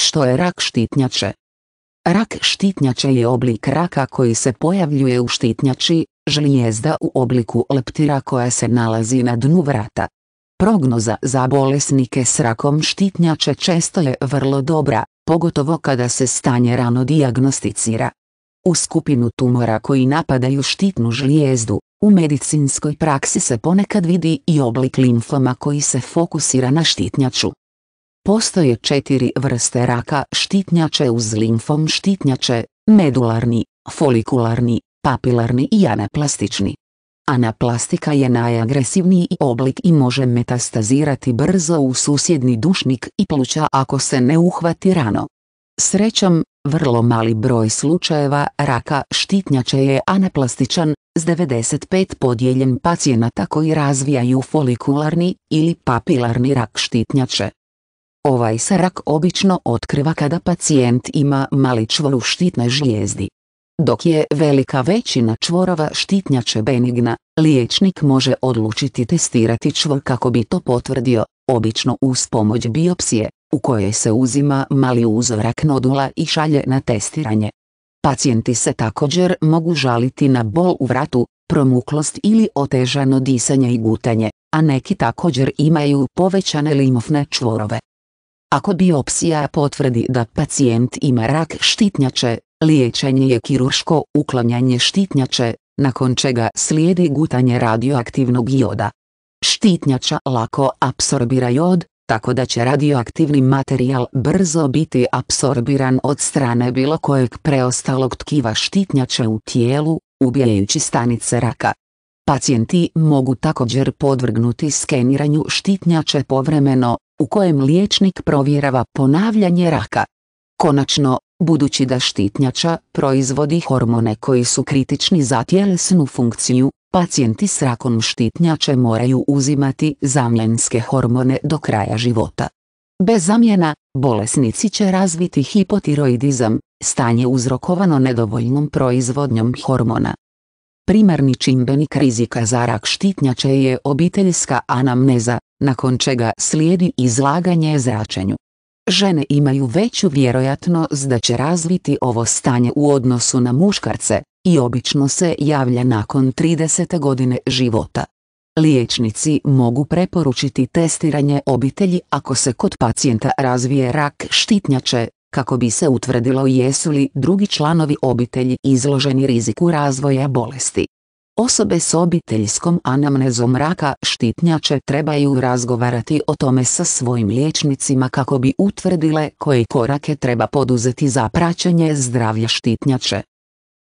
Što je rak štitnjače? Rak štitnjače je oblik raka koji se pojavljuje u štitnjači, žlijezda u obliku leptira koja se nalazi na dnu vrata. Prognoza za bolesnike s rakom štitnjače često je vrlo dobra, pogotovo kada se stanje rano dijagnosticira. U skupinu tumora koji napadaju štitnu žlijezdu, u medicinskoj praksi se ponekad vidi i oblik limfoma koji se fokusira na štitnjaču. Postoje četiri vrste raka štitnjače uz limfom štitnjače, medularni, folikularni, papilarni i anaplastični. Anaplastika je najagresivniji oblik i može metastazirati brzo u susjedni dušnik i pluća ako se ne uhvati rano. Srećom, vrlo mali broj slučajeva raka štitnjače je anaplastičan, s 95 podijeljen pacijenata koji razvijaju folikularni ili papilarni rak štitnjače. Ovaj se rak obično otkriva kada pacijent ima mali čvor u štitnoj žlijezdi. Dok je velika većina čvorova štitnjače benigna, liječnik može odlučiti testirati čvor kako bi to potvrdio, obično uz pomoć biopsije, u kojoj se uzima mali uzorak nodula i šalje na testiranje. Pacijenti se također mogu žaliti na bol u vratu, promuklost ili otežano disanje i gutanje, a neki također imaju povećane limofne čvorove. Ako biopsija potvrdi da pacijent ima rak štitnjače, liječenje je kirurško uklanjanje štitnjače, nakon čega slijedi gutanje radioaktivnog joda. Štitnjača lako apsorbira jod, tako da će radioaktivni materijal brzo biti apsorbiran od strane bilo kojeg preostalog tkiva štitnjače u tijelu, ubijajući stanice raka. Pacijenti mogu također podvrgnuti skeniranju štitnjače povremeno, u kojem liječnik provjerava ponavljanje raka. Konačno, budući da štitnjača proizvodi hormone koji su kritični za tjelesnu funkciju, pacijenti s rakom štitnjače moraju uzimati zamjenske hormone do kraja života. Bez zamjena, bolesnici će razviti hipotiroidizam, stanje uzrokovano nedovoljnom proizvodnjom hormona. Primarni čimbenik rizika za rak štitnjače je obiteljska anamneza, nakon čega slijedi izlaganje zračenju. Žene imaju veću vjerojatnost da će razviti ovo stanje u odnosu na muškarce, i obično se javlja nakon 30. godine života. Liječnici mogu preporučiti testiranje obitelji ako se kod pacijenta razvije rak štitnjače, kako bi se utvrdilo jesu li drugi članovi obitelji izloženi riziku razvoja bolesti. Osobe s obiteljskom anamnezom raka štitnjače trebaju razgovarati o tome sa svojim liječnicima kako bi utvrdile koje korake treba poduzeti za praćenje zdravlja štitnjače.